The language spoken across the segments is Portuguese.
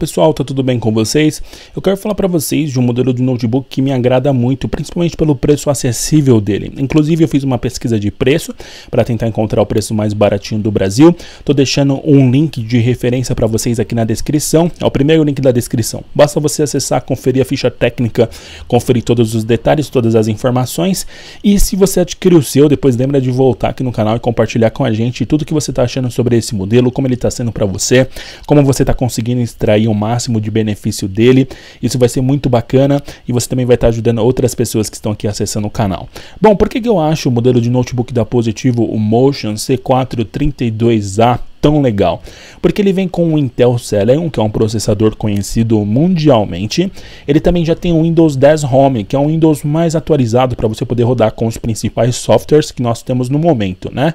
Pessoal, tá tudo bem com vocês? Eu quero falar para vocês de um modelo de notebook que me agrada muito, principalmente pelo preço acessível dele. Inclusive, eu fiz uma pesquisa de preço para tentar encontrar o preço mais baratinho do Brasil. Tô deixando um link de referência para vocês aqui na descrição. É o primeiro link da descrição. Basta você acessar, conferir a ficha técnica, conferir todos os detalhes, todas as informações. E se você adquirir o seu, depois lembra de voltar aqui no canal e compartilhar com a gente tudo que você tá achando sobre esse modelo, como ele tá sendo para você, como você tá conseguindo extrair o máximo de benefício dele. Isso vai ser muito bacana e você também vai estar ajudando outras pessoas que estão aqui acessando o canal. Bom, por que, que eu acho o modelo de notebook da Positivo, o Motion C432A, tão legal, porque ele vem com o Intel Celeron, que é um processador conhecido mundialmente. Ele também já tem o Windows 10 Home, que é um Windows mais atualizado para você poder rodar com os principais softwares que nós temos no momento, né?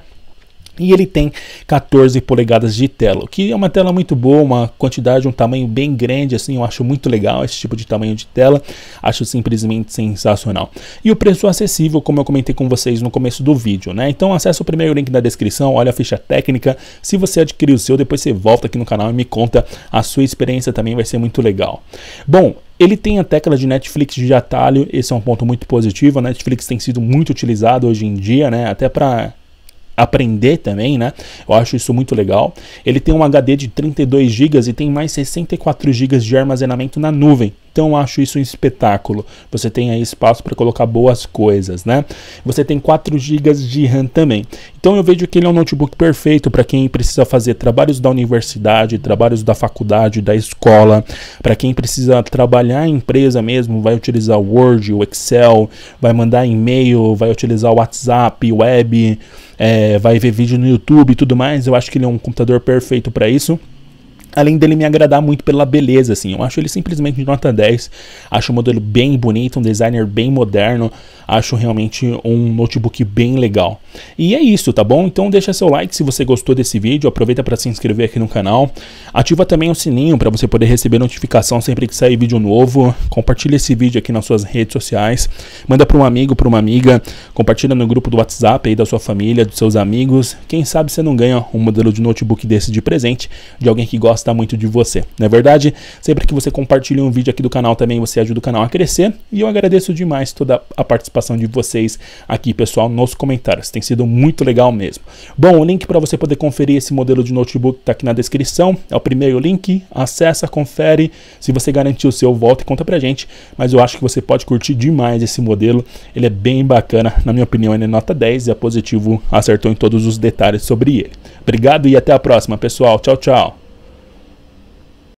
E ele tem 14 polegadas de tela, que é uma tela muito boa, uma quantidade, um tamanho bem grande, assim, eu acho muito legal esse tipo de tamanho de tela, acho simplesmente sensacional. E o preço acessível, como eu comentei com vocês no começo do vídeo, né? Então acessa o primeiro link da descrição, olha a ficha técnica, se você adquirir o seu, depois você volta aqui no canal e me conta a sua experiência também, vai ser muito legal. Bom, ele tem a tecla de Netflix de atalho, esse é um ponto muito positivo. A Netflix tem sido muito utilizado hoje em dia, né? Até para aprender também, né? Eu acho isso muito legal. Ele tem um HD de 32 GB e tem mais 64 GB de armazenamento na nuvem. Então acho isso um espetáculo. Você tem aí espaço para colocar boas coisas, né? Você tem 4 GB de RAM também. Então eu vejo que ele é um notebook perfeito para quem precisa fazer trabalhos da universidade, trabalhos da faculdade, da escola, para quem precisa trabalhar em empresa mesmo, vai utilizar o Word, o Excel, vai mandar e-mail, vai utilizar o WhatsApp, web, é, vai ver vídeo no YouTube e tudo mais. Eu acho que ele é um computador perfeito para isso. Além dele me agradar muito pela beleza, assim. Eu acho ele simplesmente nota 10. Acho um modelo bem bonito, um designer bem moderno. Acho realmente um notebook bem legal. E é isso, tá bom? Então deixa seu like se você gostou desse vídeo. Aproveita para se inscrever aqui no canal. Ativa também o sininho para você poder receber notificação sempre que sair vídeo novo. Compartilha esse vídeo aqui nas suas redes sociais. Manda para um amigo, para uma amiga. Compartilha no grupo do WhatsApp aí da sua família, dos seus amigos. Quem sabe você não ganha um modelo de notebook desse de presente de alguém que gosta gosta muito de você. Não é verdade, sempre que você compartilha um vídeo aqui do canal também, você ajuda o canal a crescer. E eu agradeço demais toda a participação de vocês aqui, pessoal, nos comentários. Tem sido muito legal mesmo. Bom, o link para você poder conferir esse modelo de notebook está aqui na descrição. É o primeiro link. Acessa, confere. Se você garantir o seu, volta e conta pra gente. Mas eu acho que você pode curtir demais esse modelo. Ele é bem bacana. Na minha opinião, ele é nota 10 e a é positivo acertou em todos os detalhes sobre ele. Obrigado e até a próxima, pessoal. Tchau, tchau.